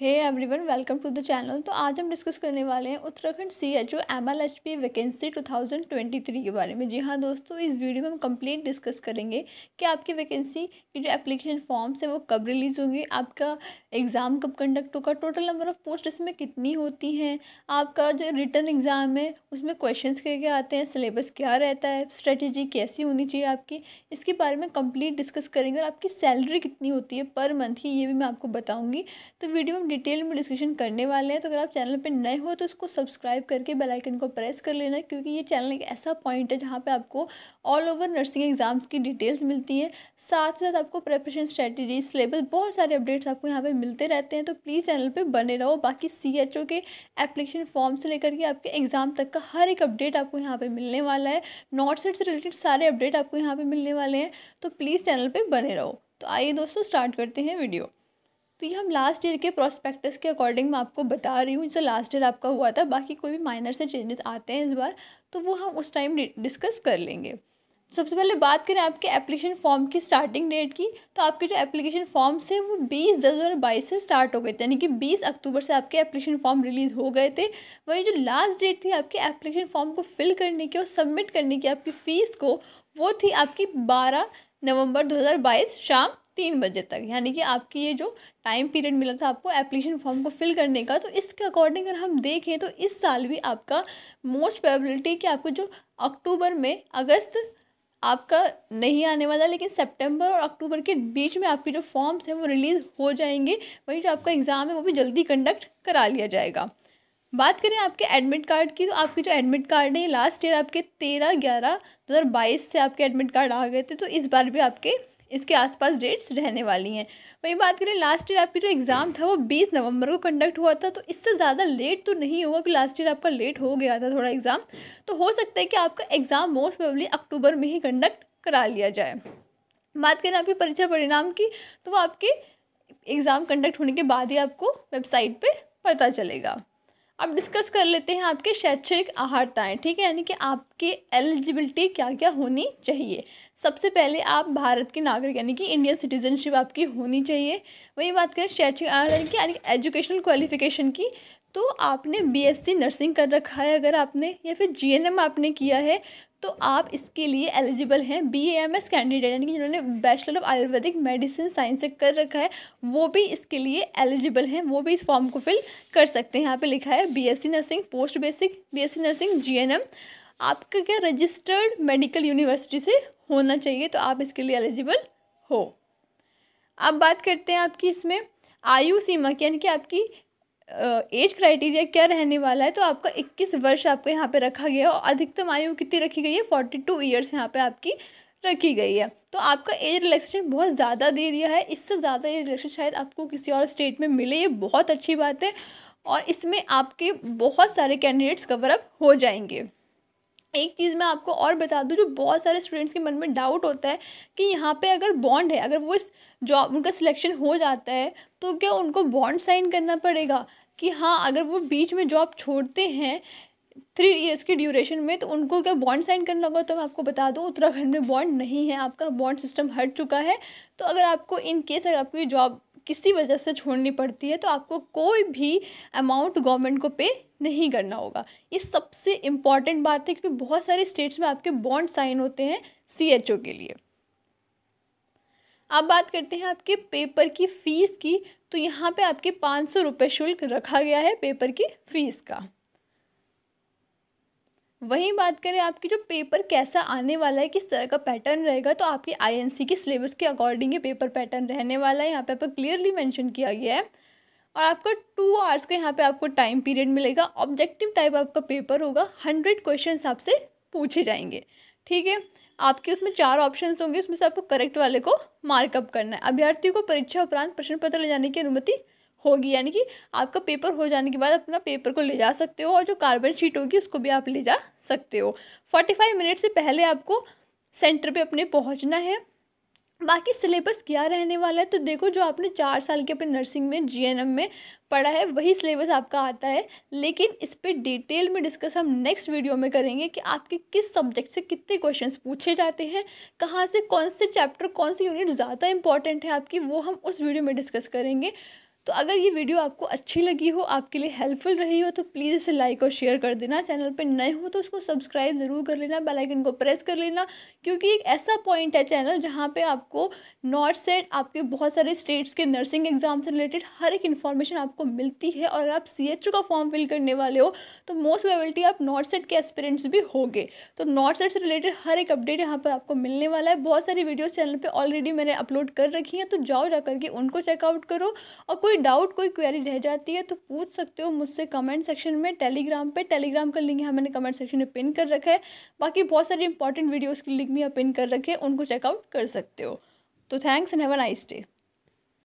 hey everyone welcome to the channel तो आज हम डिस्कस करने वाले हैं Uttarakhand C H O M L H P vacancy two thousand twenty three के बारे में जी हाँ दोस्तों इस वीडियो में हम कंप्लीट डिस्कस करेंगे कि आपकी वैकेंसी की जो एप्लीकेशन फॉर्म्स है वो कब रिलीज़ होंगे आपका एग्ज़ाम कब कंडक्ट होगा टोटल नंबर ऑफ़ पोस्ट इसमें कितनी होती हैं आपका जो रिटर्न एग्ज़ाम है उसमें क्वेश्चन क्या क्या आते हैं सिलेबस क्या रहता है स्ट्रेटेजी कैसी होनी चाहिए आपकी इसके बारे में कंप्लीट डिस्कस करेंगे और आपकी सैलरी कितनी होती है पर मंथ की ये भी मैं आपको बताऊँगी तो वीडियो में डिटेल में डिस्कशन करने वाले हैं तो अगर आप चैनल पर नए हो तो उसको सब्सक्राइब करके बेल आइकन को प्रेस कर लेना क्योंकि ये चैनल एक ऐसा पॉइंट है जहाँ पे आपको ऑल ओवर नर्सिंग एग्ज़ाम्स की डिटेल्स मिलती हैं साथ ही साथ आपको प्रेपरेशन स्ट्रेटेजी सिलेबस बहुत सारे अपडेट्स आपको यहाँ पर मिलते रहते हैं तो प्लीज़ चैनल पर बने रहो बाकी सी के एप्लीकेशन फॉर्म से लेकर के आपके एग्ज़ाम तक का हर एक अपडेट आपको यहाँ पर मिलने वाला है नॉट सेट से रिलेटेड सारे अपडेट आपको यहाँ पर मिलने वाले हैं तो प्लीज़ चैनल पर बने रहो तो आइए दोस्तों स्टार्ट करते हैं वीडियो तो ये हम लास्ट ईयर के प्रोस्पेक्टस के अकॉर्डिंग मैं आपको बता रही हूँ जो लास्ट ईयर आपका हुआ था बाकी कोई भी माइनर से चेंजेस आते हैं इस बार तो वो हम उस टाइम डिस्कस कर लेंगे सबसे पहले बात करें आपके एप्लीकेशन फॉर्म की स्टार्टिंग डेट की तो आपके जो एप्लीकेशन फॉर्म्स थे वो बीस दस हज़ार बाईस से स्टार्ट हो गए थे यानी कि बीस अक्टूबर से आपके एप्लीकेशन फॉर्म रिलीज़ हो गए थे वही जो लास्ट डेट थी आपके एप्लीकेशन फॉर्म को फिल करने की और सबमिट करने की आपकी फ़ीस को वो थी आपकी बारह नवंबर दो शाम तीन बजे तक यानी कि आपकी ये जो टाइम पीरियड मिला था आपको एप्लीकेशन फॉर्म को फिल करने का तो इसके अकॉर्डिंग अगर हम देखें तो इस साल भी आपका मोस्ट प्रोबेबिलिटी कि आपको जो अक्टूबर में अगस्त आपका नहीं आने वाला लेकिन सितंबर और अक्टूबर के बीच में आपके जो फॉर्म्स हैं वो रिलीज़ हो जाएंगे वहीं जो आपका एग्ज़ाम है वो भी जल्दी कंडक्ट करा लिया जाएगा बात करें आपके एडमिट कार्ड की तो आपके जो एडमिट कार्ड है लास्ट ईयर आपके तेरह ग्यारह दो हज़ार बाईस से आपके एडमिट कार्ड आ गए थे तो इस बार भी आपके इसके आसपास डेट्स रहने वाली हैं वही बात करें लास्ट ईयर आपकी जो एग्ज़ाम था वो बीस नवंबर को कंडक्ट हुआ था तो इससे ज़्यादा लेट तो नहीं हुआ कि लास्ट ईयर आपका लेट हो गया था थोड़ा एग्ज़ाम तो हो सकता है कि आपका एग्ज़ाम मोस्ट प्रोबली अक्टूबर में ही कंडक्ट करा लिया जाए बात करें आपकी परीक्षा परिणाम की तो वो आपके एग्ज़ाम कंडक्ट होने के बाद ही आपको वेबसाइट पर पता चलेगा अब डिस्कस कर लेते हैं आपके शैक्षणिक आहारताएँ ठीक है यानी कि आपकी एलिजिबिलिटी क्या क्या होनी चाहिए सबसे पहले आप भारत के नागरिक यानी कि इंडियन सिटीजनशिप आपकी होनी चाहिए वही बात करें शैक्षणिक यानी कि यानी एजुकेशनल क्वालिफिकेशन की तो आपने बीएससी नर्सिंग कर रखा है अगर आपने या फिर जीएनएम आपने किया है तो आप इसके लिए एलिजिबल हैं बी एम एस कैंडिडेट यानी कि जिन्होंने bachelor of Ayurvedic medicine science से कर रखा है वो भी इसके लिए एलिजिबल हैं वो भी इस फॉर्म को फिल कर सकते हैं यहाँ पे लिखा है B S C nursing post basic B S C nursing G N M आपका क्या रजिस्टर्ड मेडिकल यूनिवर्सिटी से होना चाहिए तो आप इसके लिए एलिजिबल हो अब बात करते हैं आपकी इसमें आयु सीमा की यानी कि आपकी एज क्राइटेरिया क्या रहने वाला है तो आपका 21 वर्ष आपको यहाँ पे रखा गया है और अधिकतम आयु कितनी रखी गई है 42 टू ईयर्स यहाँ पर आपकी रखी गई है तो आपका एज रिलैक्सेशन बहुत ज़्यादा दे दिया है इससे ज़्यादा एज रिलैक्सेशन शायद आपको किसी और स्टेट में मिले ये बहुत अच्छी बात है और इसमें आपके बहुत सारे कैंडिडेट्स कवर अप हो जाएंगे एक चीज़ मैं आपको और बता दूं जो बहुत सारे स्टूडेंट्स के मन में डाउट होता है कि यहाँ पे अगर बॉन्ड है अगर वो इस जॉब उनका सिलेक्शन हो जाता है तो क्या उनको बॉन्ड साइन करना पड़ेगा कि हाँ अगर वो बीच में जॉब छोड़ते हैं थ्री इयर्स की ड्यूरेशन में तो उनको क्या बॉन्ड साइन करना होगा तो मैं आपको बता दूँ उत्तराखंड में बॉन्ड नहीं है आपका बॉन्ड सिस्टम हट चुका है तो अगर आपको इन केस अगर आपको ये जॉब किसी वजह से छोड़नी पड़ती है तो आपको कोई भी अमाउंट गवर्नमेंट को पे नहीं करना होगा ये सबसे इम्पॉर्टेंट बात है क्योंकि बहुत सारे स्टेट्स में आपके बॉन्ड साइन होते हैं सी के लिए अब बात करते हैं आपके पेपर की फ़ीस की तो यहाँ पे आपके पाँच सौ रुपये शुल्क रखा गया है पेपर की फ़ीस का वहीं बात करें आपकी जो पेपर कैसा आने वाला है किस तरह का पैटर्न रहेगा तो आपकी आईएनसी के सिलेबस के अकॉर्डिंग ये पेपर पैटर्न रहने वाला है यहाँ पे आपको क्लियरली मेंशन किया गया है और आपका टू आवर्स का यहाँ पे आपको टाइम पीरियड मिलेगा ऑब्जेक्टिव टाइप आपका पेपर होगा हंड्रेड क्वेश्चन आपसे पूछे जाएंगे ठीक है आपके उसमें चार ऑप्शन होंगे उसमें से आपको करेक्ट वाले को मार्कअप करना है अभ्यर्थियों को परीक्षा उपरांत प्रश्न पत्र ले जाने की अनुमति होगी यानी कि आपका पेपर हो जाने के बाद अपना पेपर को ले जा सकते हो और जो कार्बन शीट होगी उसको भी आप ले जा सकते हो फोर्टी फाइव मिनट से पहले आपको सेंटर पे अपने पहुंचना है बाकी सिलेबस क्या रहने वाला है तो देखो जो आपने चार साल के अपने नर्सिंग में जी में पढ़ा है वही सिलेबस आपका आता है लेकिन इस पर डिटेल में डिस्कस हम नेक्स्ट वीडियो में करेंगे कि आपके किस सब्जेक्ट से कितने क्वेश्चंस पूछे जाते हैं कहाँ से कौन से चैप्टर कौन सी यूनिट ज़्यादा इंपॉर्टेंट है आपकी वो हम उस वीडियो में डिस्कस करेंगे तो अगर ये वीडियो आपको अच्छी लगी हो आपके लिए हेल्पफुल रही हो तो प्लीज़ इसे लाइक और शेयर कर देना चैनल पर नए हो तो उसको सब्सक्राइब ज़रूर कर लेना बेलाइकन को प्रेस कर लेना क्योंकि एक ऐसा पॉइंट है चैनल जहाँ पर आपको नॉर्थ सेट आपके बहुत सारे स्टेट्स के नर्सिंग एग्ज़ाम से रिलेटेड हर एक इन्फॉर्मेशन आपको मिलती है और आप सी का फॉर्म फिल करने वाले हो तो मोस्ट वेबिलिटी आप नॉर्थ सेट के एक्सपेरेंट्स भी होंगे तो नॉर्थ सेट से रिलेटेड हर एक अपडेट यहाँ पर आपको मिलने वाला है बहुत सारी वीडियोस चैनल पे ऑलरेडी मैंने अपलोड कर रखी हैं तो जाओ जा करके उनको चेकआउट करो और कोई डाउट कोई क्वेरी रह जाती है तो पूछ सकते हो मुझसे कमेंट सेक्शन में टेलीग्राम पे टेलीग्राम का लिंक यहाँ मैंने कमेंट सेक्शन में पिन कर रखा है बाकी बहुत सारी इंपॉर्टेंट वीडियोज़ के लिंक भी यहाँ पिन कर रखे हैं उनको चेकआउट कर सकते हो तो thanks and have a nice day